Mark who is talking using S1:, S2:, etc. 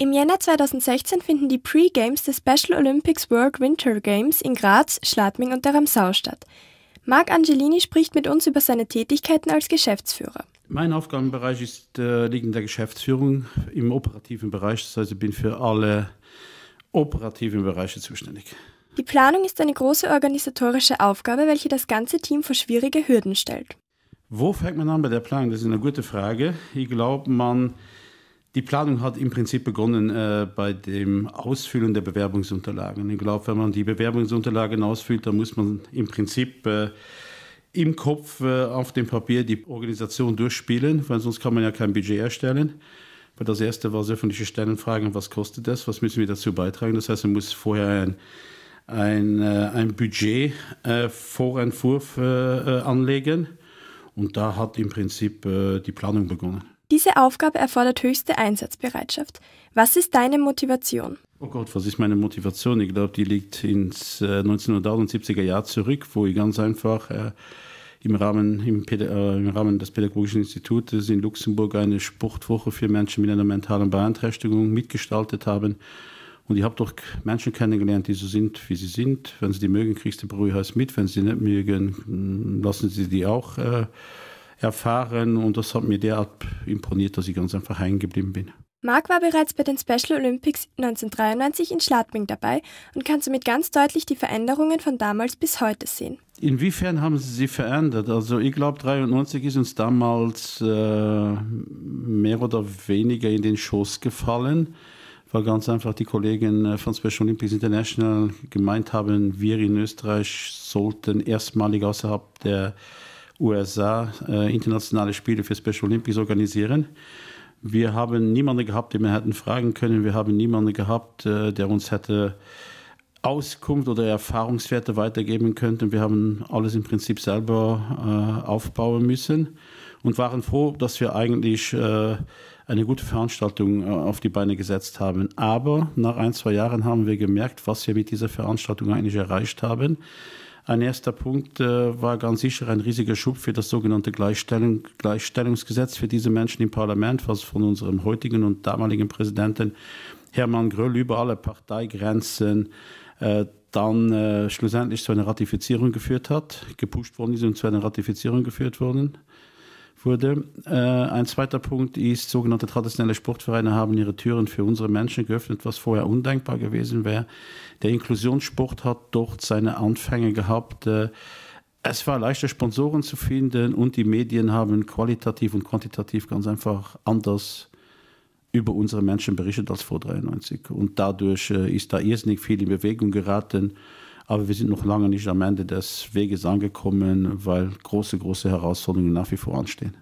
S1: Im Jänner 2016 finden die Pre-Games des Special Olympics World Winter Games in Graz, Schladming und der Ramsau statt. Marc Angelini spricht mit uns über seine Tätigkeiten als Geschäftsführer.
S2: Mein Aufgabenbereich ist, äh, liegt in der Geschäftsführung im operativen Bereich. Das heißt, ich bin für alle operativen Bereiche zuständig.
S1: Die Planung ist eine große organisatorische Aufgabe, welche das ganze Team vor schwierige Hürden stellt.
S2: Wo fängt man an bei der Planung? Das ist eine gute Frage. Ich glaube, man die Planung hat im Prinzip begonnen äh, bei dem Ausfüllen der Bewerbungsunterlagen. Ich glaube, wenn man die Bewerbungsunterlagen ausfüllt, dann muss man im Prinzip äh, im Kopf äh, auf dem Papier die Organisation durchspielen, weil sonst kann man ja kein Budget erstellen. Weil das erste war, öffentliche Stellen fragen, was kostet das, was müssen wir dazu beitragen. Das heißt, man muss vorher ein, ein, äh, ein Budget äh, Vorentwurf äh, anlegen. Und da hat im Prinzip die Planung begonnen.
S1: Diese Aufgabe erfordert höchste Einsatzbereitschaft. Was ist deine Motivation?
S2: Oh Gott, was ist meine Motivation? Ich glaube, die liegt ins 1970er äh, Jahr zurück, wo ich ganz einfach äh, im, Rahmen, im, äh, im, Rahmen des Pädagogischen Institutes in Luxemburg eine Sportwoche für Menschen mit einer mentalen Beeinträchtigung mitgestaltet habe. Und ich habe doch Menschen kennengelernt, die so sind, wie sie sind. Wenn sie die mögen, kriegst du Brühe heiß mit. Wenn sie nicht mögen, lassen sie die auch. Äh, erfahren und das hat mir derart imponiert, dass ich ganz einfach hängen geblieben bin.
S1: Marc war bereits bei den Special Olympics 1993 in Schladming dabei und kann somit ganz deutlich die Veränderungen von damals bis heute sehen.
S2: Inwiefern haben sie sie verändert? Also ich glaube, 1993 ist uns damals äh, mehr oder weniger in den Schoß gefallen, weil ganz einfach die Kollegen äh, von Special Olympics International gemeint haben, wir in Österreich sollten erstmalig außerhalb der USA äh, internationale Spiele für Special Olympics organisieren. Wir haben niemanden gehabt, den wir hätten fragen können. Wir haben niemanden gehabt, äh, der uns hätte Auskunft oder Erfahrungswerte weitergeben können. Wir haben alles im Prinzip selber äh, aufbauen müssen und waren froh, dass wir eigentlich äh, eine gute Veranstaltung äh, auf die Beine gesetzt haben. Aber nach ein, zwei Jahren haben wir gemerkt, was wir mit dieser Veranstaltung eigentlich erreicht haben ein erster Punkt äh, war ganz sicher ein riesiger Schub für das sogenannte Gleichstellung, Gleichstellungsgesetz für diese Menschen im Parlament, was von unserem heutigen und damaligen Präsidenten Hermann Gröll über alle Parteigrenzen äh, dann äh, schlussendlich zu einer Ratifizierung geführt hat, gepusht worden ist und zu einer Ratifizierung geführt worden wurde. Äh, ein zweiter Punkt ist, sogenannte traditionelle Sportvereine haben ihre Türen für unsere Menschen geöffnet, was vorher undenkbar gewesen wäre. Der Inklusionssport hat dort seine Anfänge gehabt. Äh, es war leichter, Sponsoren zu finden und die Medien haben qualitativ und quantitativ ganz einfach anders über unsere Menschen berichtet als vor 1993. Und dadurch äh, ist da irrsinnig viel in Bewegung geraten. Aber wir sind noch lange nicht am Ende des Weges angekommen, weil große, große Herausforderungen nach wie vor anstehen.